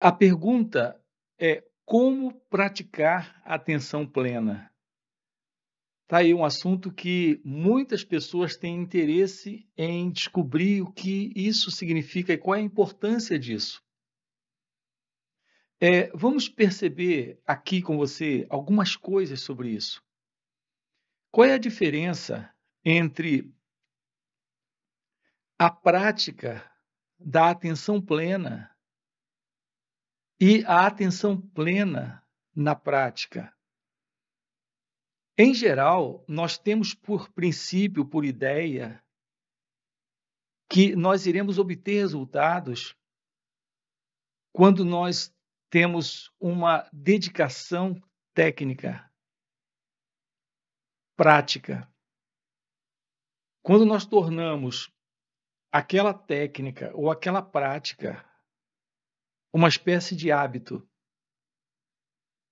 A pergunta é como praticar atenção plena? Está aí um assunto que muitas pessoas têm interesse em descobrir o que isso significa e qual é a importância disso. É, vamos perceber aqui com você algumas coisas sobre isso. Qual é a diferença entre a prática da atenção plena e a atenção plena na prática. Em geral, nós temos por princípio, por ideia, que nós iremos obter resultados quando nós temos uma dedicação técnica, prática. Quando nós tornamos aquela técnica ou aquela prática uma espécie de hábito.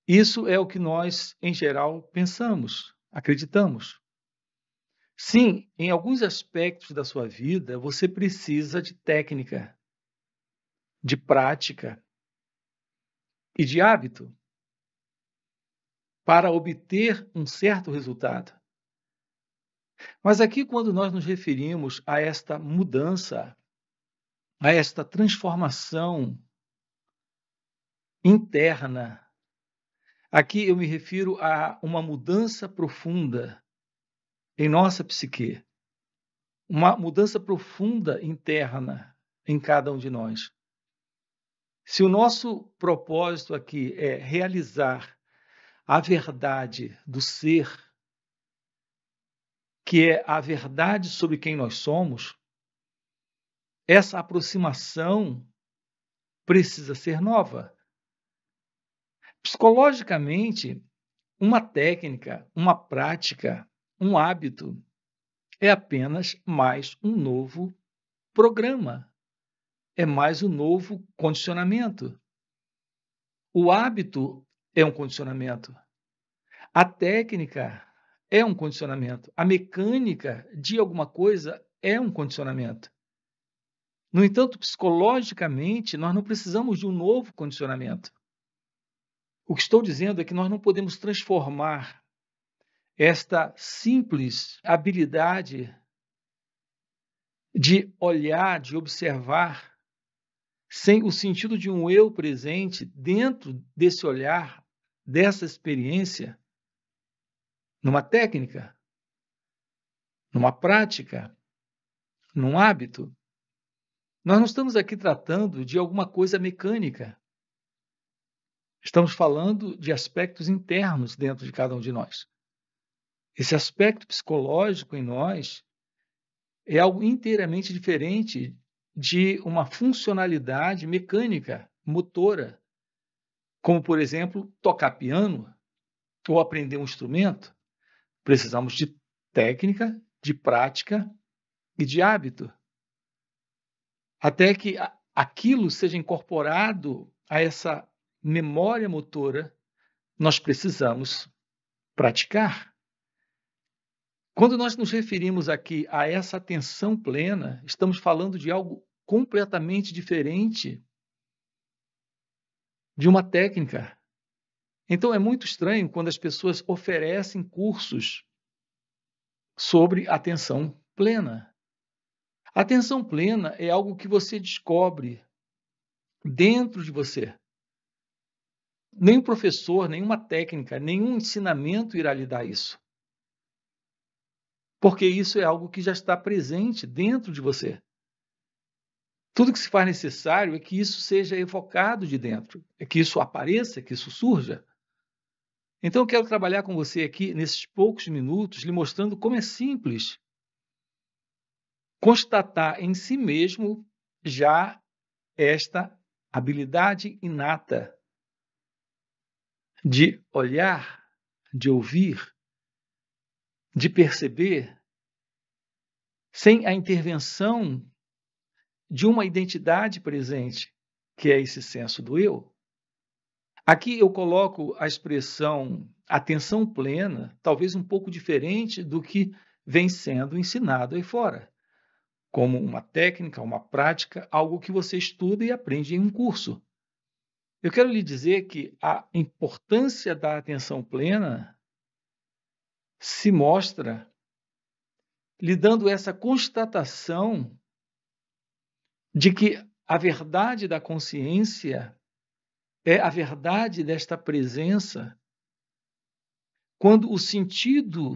Isso é o que nós, em geral, pensamos, acreditamos. Sim, em alguns aspectos da sua vida, você precisa de técnica, de prática e de hábito para obter um certo resultado. Mas aqui, quando nós nos referimos a esta mudança, a esta transformação interna. Aqui eu me refiro a uma mudança profunda em nossa psique, uma mudança profunda interna em cada um de nós. Se o nosso propósito aqui é realizar a verdade do ser, que é a verdade sobre quem nós somos, essa aproximação precisa ser nova. Psicologicamente, uma técnica, uma prática, um hábito é apenas mais um novo programa, é mais um novo condicionamento. O hábito é um condicionamento. A técnica é um condicionamento. A mecânica de alguma coisa é um condicionamento. No entanto, psicologicamente, nós não precisamos de um novo condicionamento. O que estou dizendo é que nós não podemos transformar esta simples habilidade de olhar, de observar, sem o sentido de um eu presente dentro desse olhar, dessa experiência, numa técnica, numa prática, num hábito. Nós não estamos aqui tratando de alguma coisa mecânica. Estamos falando de aspectos internos dentro de cada um de nós. Esse aspecto psicológico em nós é algo inteiramente diferente de uma funcionalidade mecânica, motora, como, por exemplo, tocar piano ou aprender um instrumento. Precisamos de técnica, de prática e de hábito, até que aquilo seja incorporado a essa memória motora nós precisamos praticar. Quando nós nos referimos aqui a essa atenção plena, estamos falando de algo completamente diferente de uma técnica. Então é muito estranho quando as pessoas oferecem cursos sobre atenção plena. Atenção plena é algo que você descobre dentro de você. Nenhum professor, nenhuma técnica, nenhum ensinamento irá lhe dar isso. Porque isso é algo que já está presente dentro de você. Tudo que se faz necessário é que isso seja evocado de dentro, é que isso apareça, é que isso surja. Então eu quero trabalhar com você aqui nesses poucos minutos, lhe mostrando como é simples constatar em si mesmo já esta habilidade inata de olhar, de ouvir, de perceber, sem a intervenção de uma identidade presente, que é esse senso do eu. Aqui eu coloco a expressão atenção plena, talvez um pouco diferente do que vem sendo ensinado aí fora, como uma técnica, uma prática, algo que você estuda e aprende em um curso. Eu quero lhe dizer que a importância da atenção plena se mostra lhe dando essa constatação de que a verdade da consciência é a verdade desta presença quando o sentido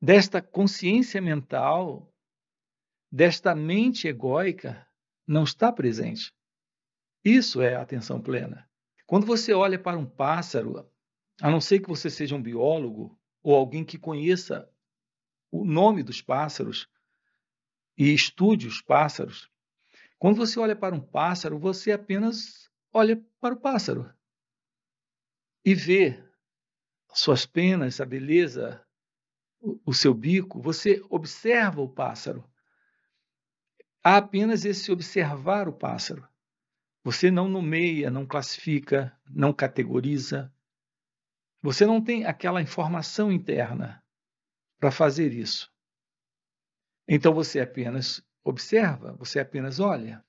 desta consciência mental, desta mente egóica, não está presente. Isso é atenção plena. Quando você olha para um pássaro, a não ser que você seja um biólogo ou alguém que conheça o nome dos pássaros e estude os pássaros, quando você olha para um pássaro, você apenas olha para o pássaro e vê suas penas, a beleza, o seu bico, você observa o pássaro. Há apenas esse observar o pássaro. Você não nomeia, não classifica, não categoriza. Você não tem aquela informação interna para fazer isso. Então você apenas observa, você apenas olha.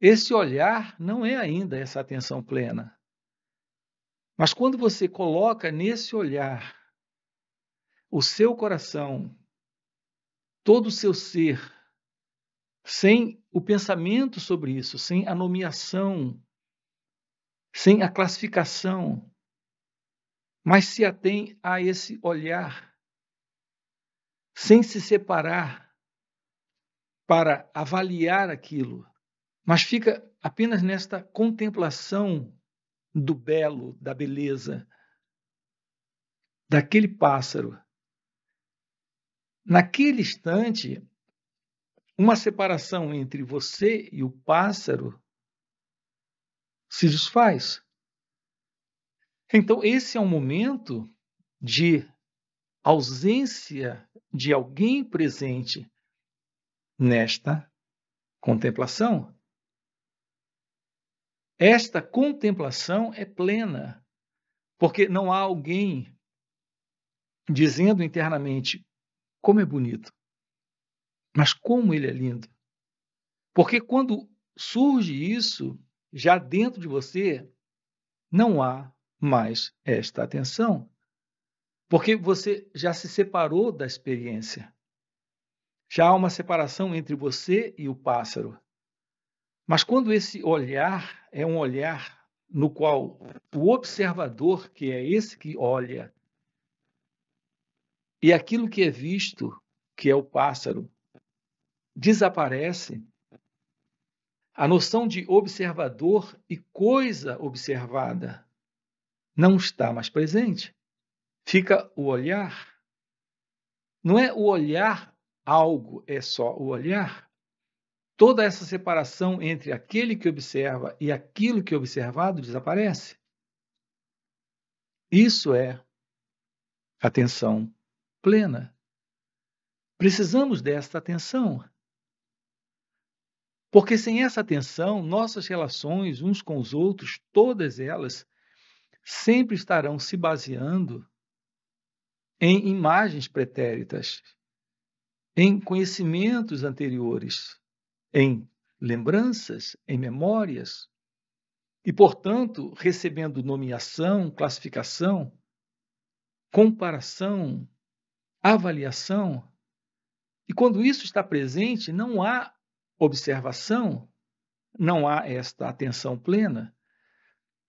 Esse olhar não é ainda essa atenção plena. Mas quando você coloca nesse olhar o seu coração, todo o seu ser, sem o pensamento sobre isso, sem a nomeação, sem a classificação, mas se atém a esse olhar, sem se separar para avaliar aquilo, mas fica apenas nesta contemplação do belo, da beleza, daquele pássaro. Naquele instante, uma separação entre você e o pássaro se desfaz. Então, esse é um momento de ausência de alguém presente nesta contemplação. Esta contemplação é plena, porque não há alguém dizendo internamente como é bonito, mas como ele é lindo! Porque quando surge isso, já dentro de você, não há mais esta atenção. Porque você já se separou da experiência. Já há uma separação entre você e o pássaro. Mas quando esse olhar é um olhar no qual o observador, que é esse que olha, e aquilo que é visto, que é o pássaro, desaparece. A noção de observador e coisa observada não está mais presente. Fica o olhar. Não é o olhar algo, é só o olhar. Toda essa separação entre aquele que observa e aquilo que é observado desaparece. Isso é atenção plena. Precisamos desta atenção. Porque sem essa atenção, nossas relações uns com os outros, todas elas, sempre estarão se baseando em imagens pretéritas, em conhecimentos anteriores, em lembranças, em memórias, e, portanto, recebendo nomeação, classificação, comparação, avaliação. E quando isso está presente, não há observação, não há esta atenção plena.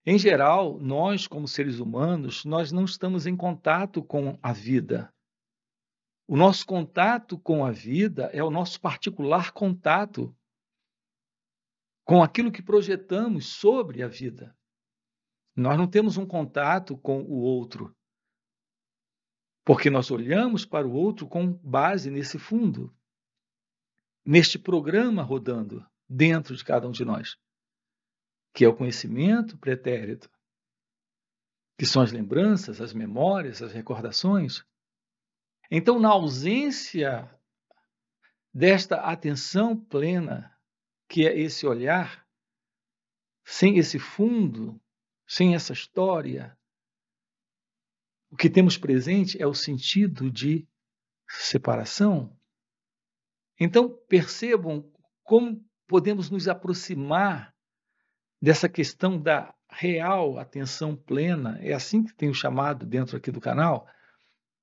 Em geral, nós, como seres humanos, nós não estamos em contato com a vida. O nosso contato com a vida é o nosso particular contato com aquilo que projetamos sobre a vida. Nós não temos um contato com o outro, porque nós olhamos para o outro com base nesse fundo neste programa rodando dentro de cada um de nós, que é o conhecimento pretérito, que são as lembranças, as memórias, as recordações. Então, na ausência desta atenção plena, que é esse olhar, sem esse fundo, sem essa história, o que temos presente é o sentido de separação, então, percebam como podemos nos aproximar dessa questão da real atenção plena, é assim que tenho chamado dentro aqui do canal,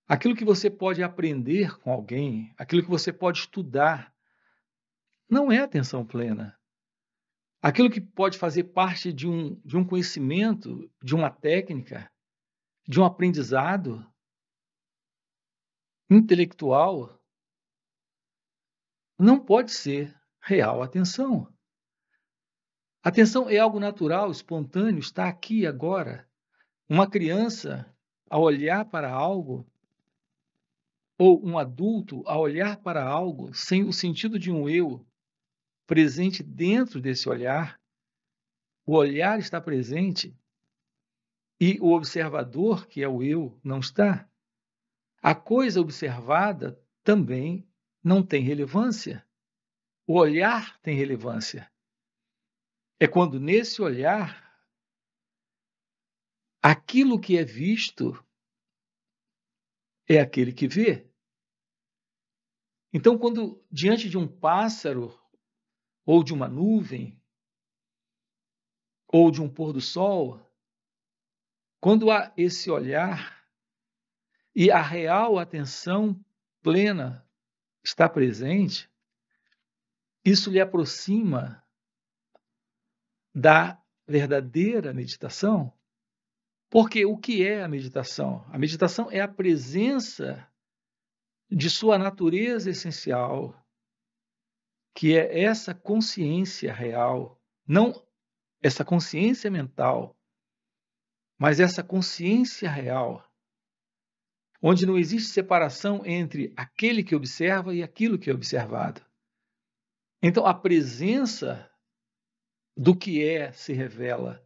aquilo que você pode aprender com alguém, aquilo que você pode estudar, não é atenção plena. Aquilo que pode fazer parte de um, de um conhecimento, de uma técnica, de um aprendizado intelectual, não pode ser real atenção. Atenção é algo natural, espontâneo, está aqui agora. Uma criança, a olhar para algo, ou um adulto, a olhar para algo sem o sentido de um eu presente dentro desse olhar, o olhar está presente e o observador, que é o eu, não está. A coisa observada também não tem relevância. O olhar tem relevância. É quando nesse olhar aquilo que é visto é aquele que vê. Então, quando diante de um pássaro, ou de uma nuvem, ou de um pôr do sol, quando há esse olhar e a real atenção plena está presente, isso lhe aproxima da verdadeira meditação, porque o que é a meditação? A meditação é a presença de sua natureza essencial, que é essa consciência real, não essa consciência mental, mas essa consciência real onde não existe separação entre aquele que observa e aquilo que é observado. Então, a presença do que é se revela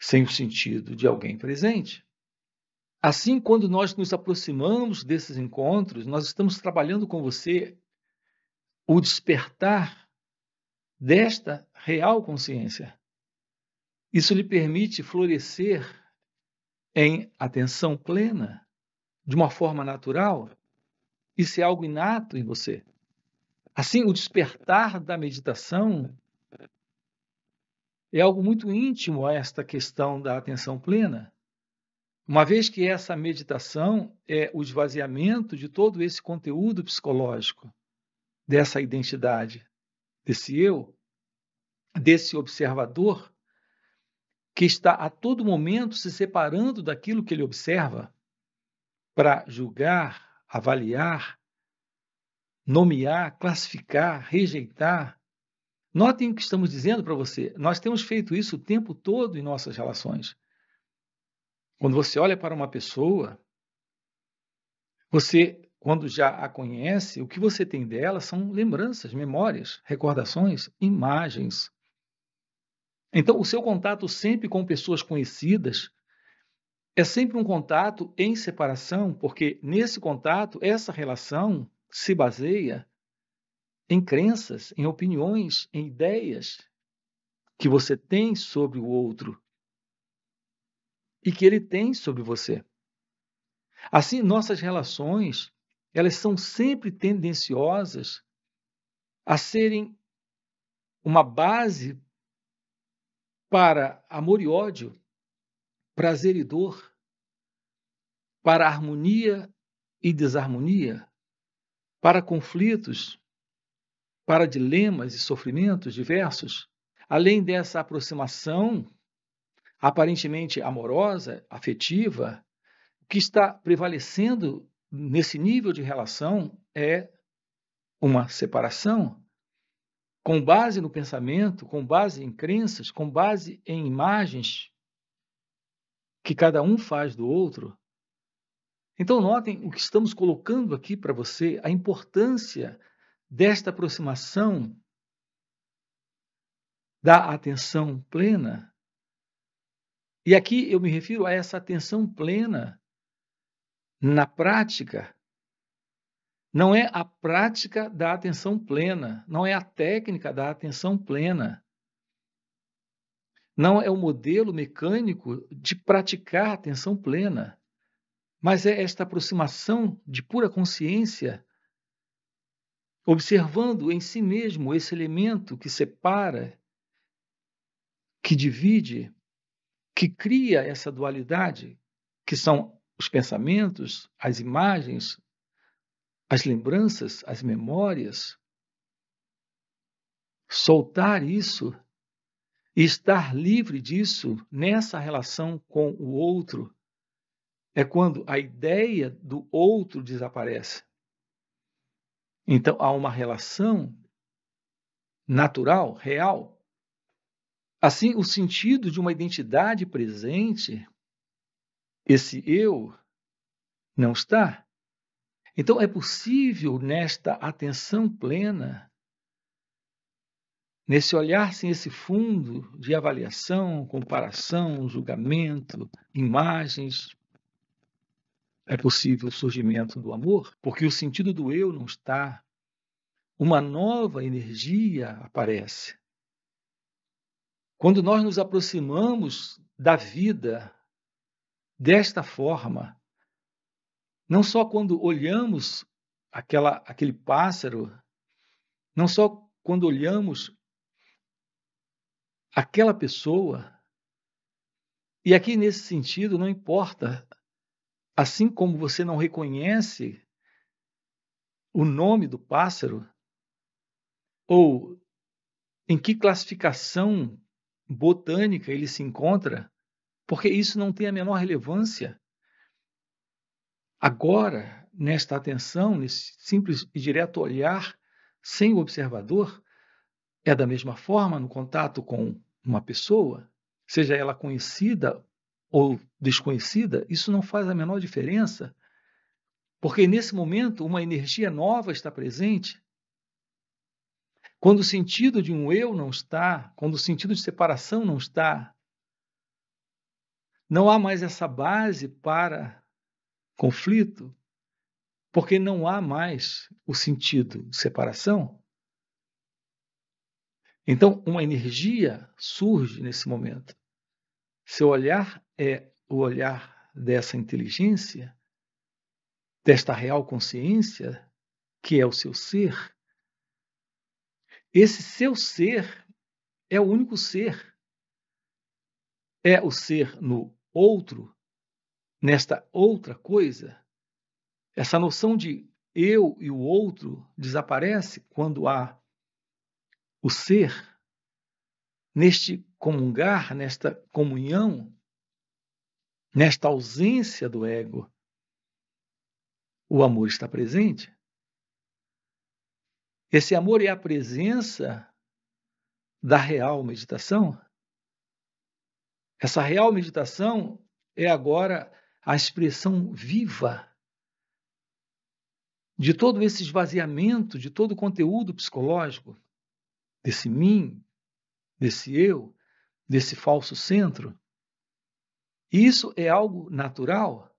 sem o sentido de alguém presente. Assim, quando nós nos aproximamos desses encontros, nós estamos trabalhando com você o despertar desta real consciência. Isso lhe permite florescer em atenção plena, de uma forma natural, isso é algo inato em você. Assim, o despertar da meditação é algo muito íntimo a esta questão da atenção plena, uma vez que essa meditação é o esvaziamento de todo esse conteúdo psicológico, dessa identidade, desse eu, desse observador que está a todo momento se separando daquilo que ele observa para julgar, avaliar, nomear, classificar, rejeitar. Notem o que estamos dizendo para você. Nós temos feito isso o tempo todo em nossas relações. Quando você olha para uma pessoa, você, quando já a conhece, o que você tem dela são lembranças, memórias, recordações, imagens. Então, o seu contato sempre com pessoas conhecidas é sempre um contato em separação, porque nesse contato, essa relação se baseia em crenças, em opiniões, em ideias que você tem sobre o outro e que ele tem sobre você. Assim, nossas relações, elas são sempre tendenciosas a serem uma base para amor e ódio, prazer e dor, para harmonia e desarmonia, para conflitos, para dilemas e sofrimentos diversos. Além dessa aproximação aparentemente amorosa, afetiva, o que está prevalecendo nesse nível de relação é uma separação com base no pensamento, com base em crenças, com base em imagens que cada um faz do outro. Então, notem o que estamos colocando aqui para você, a importância desta aproximação da atenção plena. E aqui eu me refiro a essa atenção plena na prática. Não é a prática da atenção plena, não é a técnica da atenção plena. Não é o modelo mecânico de praticar atenção plena, mas é esta aproximação de pura consciência, observando em si mesmo esse elemento que separa, que divide, que cria essa dualidade, que são os pensamentos, as imagens, as lembranças, as memórias. Soltar isso e estar livre disso nessa relação com o outro é quando a ideia do outro desaparece. Então há uma relação natural, real. Assim, o sentido de uma identidade presente, esse eu, não está. Então é possível, nesta atenção plena, Nesse olhar sem esse fundo de avaliação, comparação, julgamento, imagens, é possível o surgimento do amor, porque o sentido do eu não está. Uma nova energia aparece. Quando nós nos aproximamos da vida desta forma, não só quando olhamos aquela, aquele pássaro, não só quando olhamos aquela pessoa. E aqui nesse sentido, não importa, assim como você não reconhece o nome do pássaro, ou em que classificação botânica ele se encontra, porque isso não tem a menor relevância. Agora, nesta atenção, nesse simples e direto olhar, sem o observador, é da mesma forma no contato com uma pessoa, seja ela conhecida ou desconhecida, isso não faz a menor diferença, porque nesse momento uma energia nova está presente. Quando o sentido de um eu não está, quando o sentido de separação não está, não há mais essa base para conflito, porque não há mais o sentido de separação, então, uma energia surge nesse momento. Seu olhar é o olhar dessa inteligência, desta real consciência, que é o seu ser. Esse seu ser é o único ser. É o ser no outro, nesta outra coisa. Essa noção de eu e o outro desaparece quando há o ser, neste comungar, nesta comunhão, nesta ausência do ego, o amor está presente. Esse amor é a presença da real meditação. Essa real meditação é agora a expressão viva de todo esse esvaziamento, de todo o conteúdo psicológico desse mim, desse eu, desse falso centro. Isso é algo natural?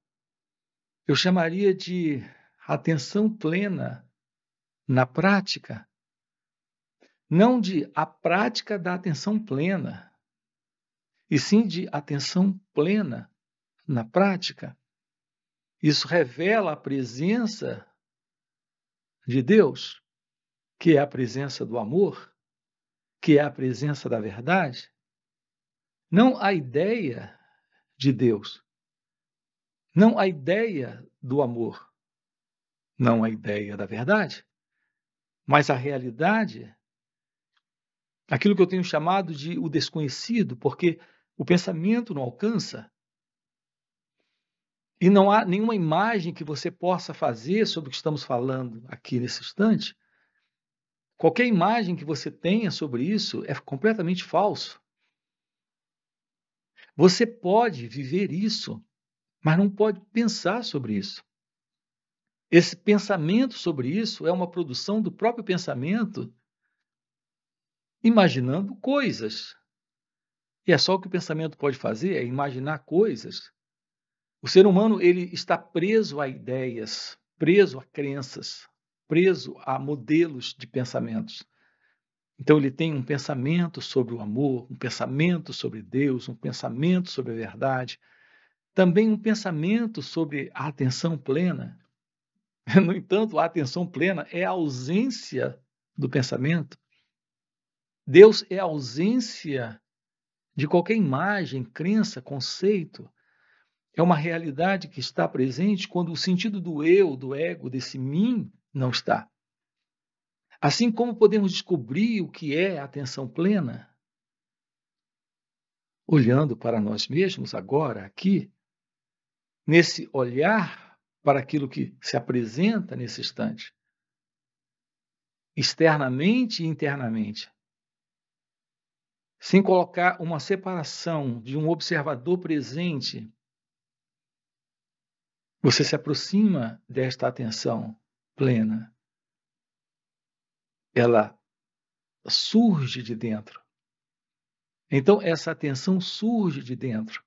Eu chamaria de atenção plena na prática, não de a prática da atenção plena, e sim de atenção plena na prática. Isso revela a presença de Deus, que é a presença do amor, que é a presença da verdade, não a ideia de Deus, não a ideia do amor, não a ideia da verdade, mas a realidade, aquilo que eu tenho chamado de o desconhecido, porque o pensamento não alcança. E não há nenhuma imagem que você possa fazer sobre o que estamos falando aqui nesse instante Qualquer imagem que você tenha sobre isso é completamente falso. Você pode viver isso, mas não pode pensar sobre isso. Esse pensamento sobre isso é uma produção do próprio pensamento imaginando coisas. E é só o que o pensamento pode fazer, é imaginar coisas. O ser humano ele está preso a ideias, preso a crenças, preso a modelos de pensamentos. Então ele tem um pensamento sobre o amor, um pensamento sobre Deus, um pensamento sobre a verdade, também um pensamento sobre a atenção plena. No entanto, a atenção plena é a ausência do pensamento. Deus é a ausência de qualquer imagem, crença, conceito. É uma realidade que está presente quando o sentido do eu, do ego, desse mim, não está. Assim como podemos descobrir o que é a atenção plena? Olhando para nós mesmos agora, aqui, nesse olhar para aquilo que se apresenta nesse instante, externamente e internamente, sem colocar uma separação de um observador presente, você se aproxima desta atenção plena. Ela surge de dentro. Então, essa atenção surge de dentro.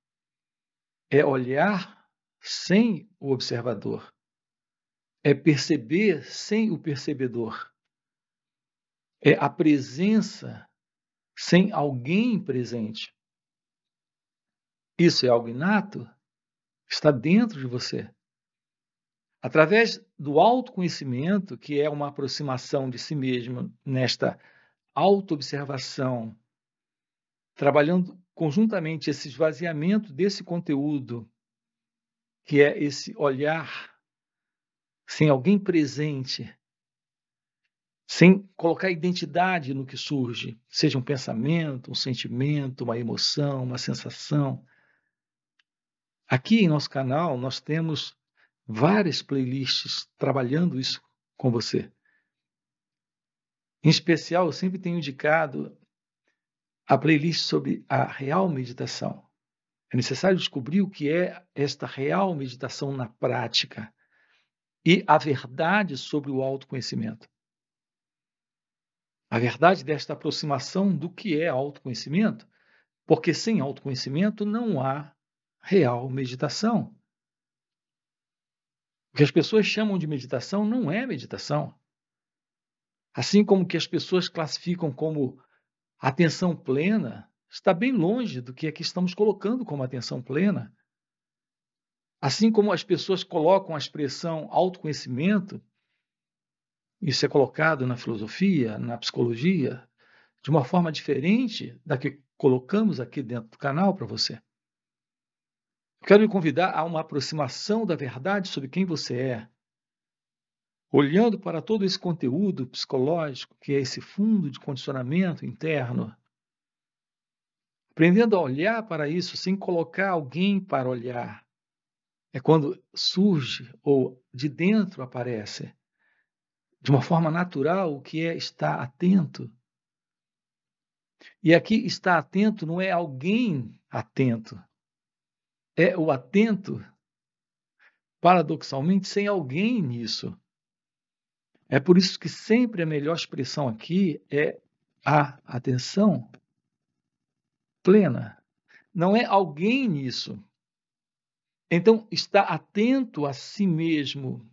É olhar sem o observador. É perceber sem o percebedor. É a presença sem alguém presente. Isso é algo inato, está dentro de você. Através do autoconhecimento, que é uma aproximação de si mesmo nesta autoobservação, trabalhando conjuntamente esse esvaziamento desse conteúdo, que é esse olhar sem alguém presente, sem colocar identidade no que surge, seja um pensamento, um sentimento, uma emoção, uma sensação. Aqui em nosso canal nós temos várias playlists trabalhando isso com você. Em especial, eu sempre tenho indicado a playlist sobre a real meditação. É necessário descobrir o que é esta real meditação na prática e a verdade sobre o autoconhecimento. A verdade desta aproximação do que é autoconhecimento, porque sem autoconhecimento não há real meditação. O que as pessoas chamam de meditação não é meditação. Assim como que as pessoas classificam como atenção plena, está bem longe do que é que estamos colocando como atenção plena. Assim como as pessoas colocam a expressão autoconhecimento, isso é colocado na filosofia, na psicologia, de uma forma diferente da que colocamos aqui dentro do canal para você. Quero lhe convidar a uma aproximação da verdade sobre quem você é, olhando para todo esse conteúdo psicológico que é esse fundo de condicionamento interno, aprendendo a olhar para isso sem colocar alguém para olhar. É quando surge ou de dentro aparece, de uma forma natural, o que é estar atento. E aqui estar atento não é alguém atento, é o atento, paradoxalmente, sem alguém nisso. É por isso que sempre a melhor expressão aqui é a atenção plena. Não é alguém nisso. Então, está atento a si mesmo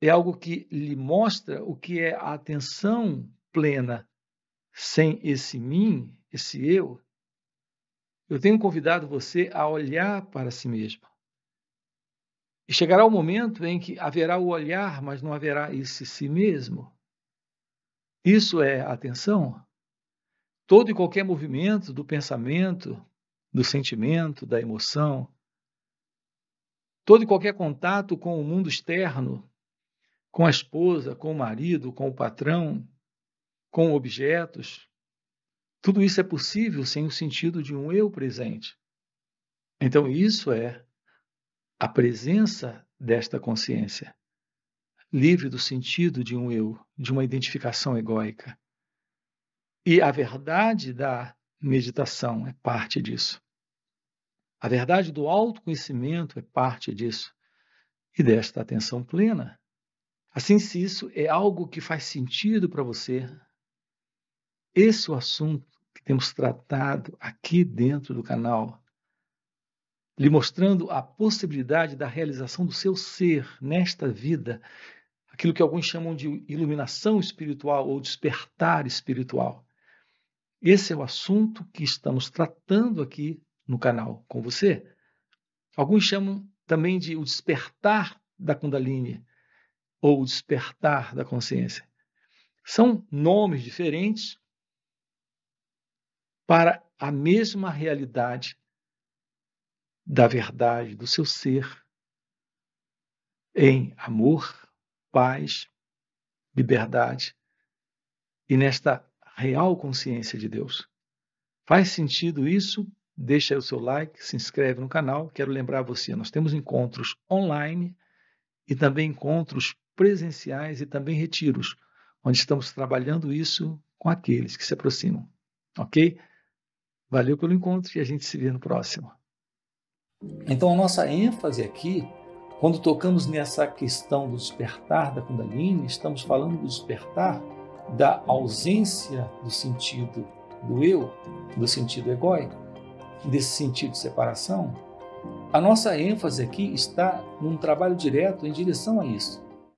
é algo que lhe mostra o que é a atenção plena. Sem esse mim, esse eu, eu tenho convidado você a olhar para si mesmo. E chegará o momento em que haverá o olhar, mas não haverá esse si mesmo. Isso é atenção. Todo e qualquer movimento do pensamento, do sentimento, da emoção, todo e qualquer contato com o mundo externo, com a esposa, com o marido, com o patrão, com objetos, tudo isso é possível sem o sentido de um eu presente. Então, isso é a presença desta consciência, livre do sentido de um eu, de uma identificação egóica. E a verdade da meditação é parte disso. A verdade do autoconhecimento é parte disso e desta atenção plena. Assim, se isso é algo que faz sentido para você, esse é o assunto que temos tratado aqui dentro do canal, lhe mostrando a possibilidade da realização do seu ser nesta vida, aquilo que alguns chamam de iluminação espiritual ou despertar espiritual. Esse é o assunto que estamos tratando aqui no canal com você. Alguns chamam também de o despertar da Kundalini ou o despertar da consciência. São nomes diferentes para a mesma realidade da verdade do seu ser em amor, paz, liberdade e nesta real consciência de Deus. Faz sentido isso? Deixa aí o seu like, se inscreve no canal. Quero lembrar você, nós temos encontros online e também encontros presenciais e também retiros, onde estamos trabalhando isso com aqueles que se aproximam, ok? Valeu pelo encontro e a gente se vê no próximo. Então, a nossa ênfase aqui, quando tocamos nessa questão do despertar da Kundalini, estamos falando do despertar da ausência do sentido do eu, do sentido egóico, desse sentido de separação. A nossa ênfase aqui está num trabalho direto em direção a isso.